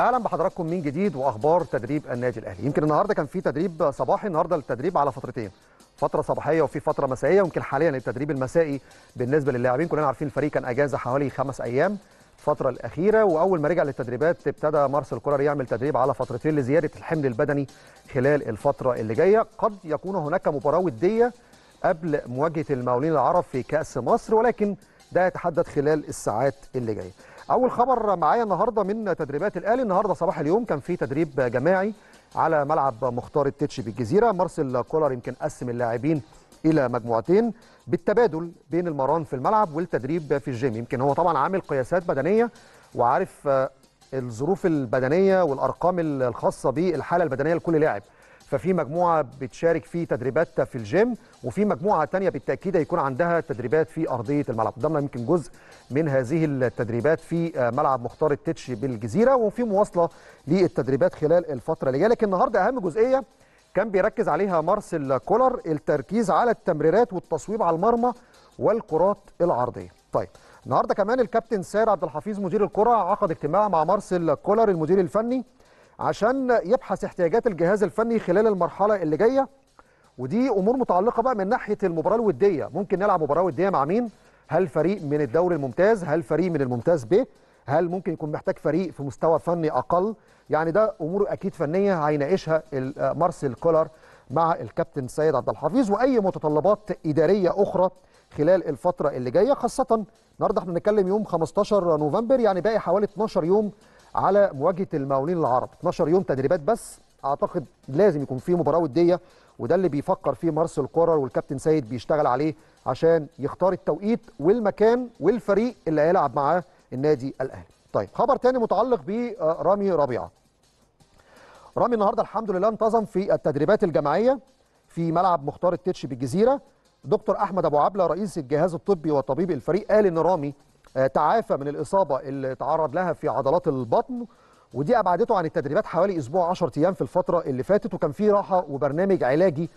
اهلا بحضراتكم من جديد واخبار تدريب النادي الاهلي يمكن النهارده كان في تدريب صباحي النهارده التدريب على فترتين فتره صباحيه وفي فتره مسائيه يمكن حاليا التدريب المسائي بالنسبه للاعبين كلنا عارفين الفريق كان اجازه حوالي خمس ايام الفتره الاخيره واول ما رجع للتدريبات ابتدى مارسيل كولر يعمل تدريب على فترتين لزياده الحمل البدني خلال الفتره اللي جايه قد يكون هناك مباراه وديه قبل مواجهه المقاولين العرب في كاس مصر ولكن ده يتحدد خلال الساعات اللي جايه اول خبر معايا النهارده من تدريبات الاهلي النهارده صباح اليوم كان في تدريب جماعي على ملعب مختار التتش بالجزيره مارسيل كولر يمكن قسم اللاعبين الى مجموعتين بالتبادل بين المران في الملعب والتدريب في الجيم يمكن هو طبعا عامل قياسات بدنيه وعارف آه، الظروف البدنيه والارقام الخاصه بالحاله البدنيه لكل لاعب ففي مجموعه بتشارك في تدريبات في الجيم وفي مجموعه ثانيه بالتاكيد هيكون عندها تدريبات في ارضيه الملعب ضمن يمكن جزء من هذه التدريبات في ملعب مختار التتش بالجزيره وفي مواصله للتدريبات خلال الفتره اللي جايه لكن النهارده اهم جزئيه كان بيركز عليها مارسيل كولر التركيز على التمريرات والتصويب على المرمى والكرات العرضيه طيب النهارده كمان الكابتن سير عبد الحفيظ مدير الكره عقد اجتماع مع مارسيل كولر المدير الفني عشان يبحث احتياجات الجهاز الفني خلال المرحله اللي جايه ودي امور متعلقه بقى من ناحيه المباراه الوديه ممكن نلعب مباراه وديه مع مين هل فريق من الدوري الممتاز هل فريق من الممتاز ب هل ممكن يكون محتاج فريق في مستوى فني اقل يعني ده امور اكيد فنيه هيناقشها مارسيل كولر مع الكابتن سيد عبد الحفيظ واي متطلبات اداريه اخرى خلال الفتره اللي جايه خاصه النهارده احنا بنتكلم يوم 15 نوفمبر يعني باقي حوالي 12 يوم على مواجهه المقاولين العرب 12 يوم تدريبات بس اعتقد لازم يكون في مباراه وديه وده اللي بيفكر فيه مارسيل كورر والكابتن سيد بيشتغل عليه عشان يختار التوقيت والمكان والفريق اللي هيلعب معاه النادي الاهلي. طيب خبر تاني متعلق برامي آه، ربيعه. رامي النهارده الحمد لله انتظم في التدريبات الجماعيه في ملعب مختار التتش بالجزيره. دكتور احمد ابو عبله رئيس الجهاز الطبي وطبيب الفريق قال ان رامي آه، تعافى من الإصابة اللي تعرض لها في عضلات البطن ودي أبعدته عن التدريبات حوالي أسبوع 10 أيام في الفترة اللي فاتت وكان في راحة وبرنامج علاجي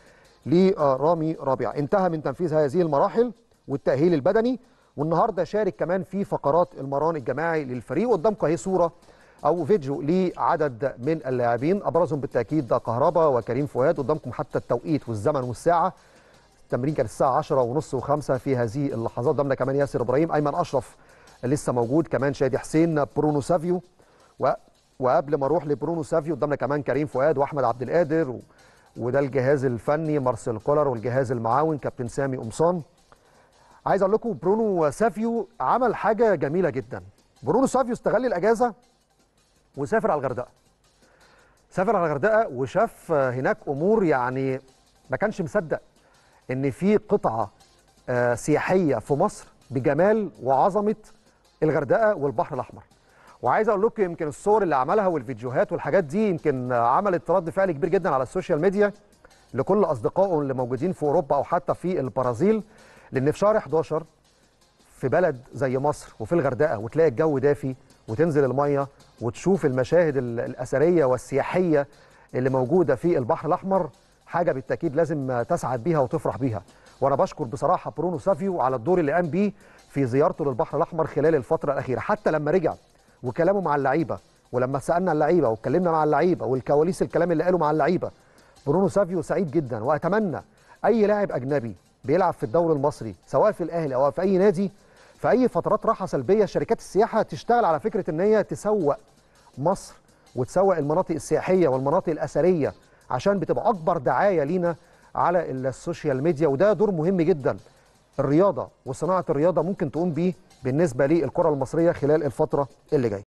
لرامي ربيع انتهى من تنفيذ هذه المراحل والتأهيل البدني والنهارده شارك كمان في فقرات المران الجماعي للفريق قدامكم اهي صوره او فيديو لعدد من اللاعبين ابرزهم بالتاكيد كهربا وكريم فؤاد قدامكم حتى التوقيت والزمن والساعه التمرين كان الساعه 10 ونص و5 في هذه اللحظات ضمن كمان ياسر ابراهيم ايمن اشرف لسه موجود كمان شادي حسين برونو سافيو و... وقبل ما اروح لبرونو سافيو قدامنا كمان كريم فؤاد واحمد عبد القادر و... وده الجهاز الفني مارسيل كولر والجهاز المعاون كابتن سامي قمصان عايز اقول لكم برونو سافيو عمل حاجه جميله جدا برونو سافيو استغل الاجازه وسافر على الغردقه سافر على الغردقه وشاف هناك امور يعني ما كانش مصدق ان في قطعه آه، سياحيه في مصر بجمال وعظمه الغردقه والبحر الاحمر وعايز اقول لكم يمكن الصور اللي عملها والفيديوهات والحاجات دي يمكن عملت رد فعل كبير جدا على السوشيال ميديا لكل اصدقائهم اللي موجودين في اوروبا او حتى في البرازيل لان في شهر 11 في بلد زي مصر وفي الغردقه وتلاقي الجو دافي وتنزل الميه وتشوف المشاهد الاثريه والسياحيه اللي موجوده في البحر الاحمر حاجه بالتاكيد لازم تسعد بيها وتفرح بيها وانا بشكر بصراحه برونو سافيو على الدور اللي قام بيه في زيارته للبحر الاحمر خلال الفتره الاخيره حتى لما رجع وكلامه مع اللعيبه ولما سالنا اللعيبه واتكلمنا مع اللعيبه والكواليس الكلام اللي قاله مع اللعيبه برونو سافيو سعيد جدا واتمنى اي لاعب اجنبي بيلعب في الدوري المصري سواء في الاهلي او في اي نادي في اي فترات راحه سلبيه شركات السياحه تشتغل على فكره ان هي تسوق مصر وتسوق المناطق السياحيه والمناطق الاثريه عشان بتبقى اكبر دعايه لينا على السوشيال ميديا وده دور مهم جدا الرياضه وصناعه الرياضه ممكن تقوم بيه بالنسبه للكره المصريه خلال الفتره اللي جايه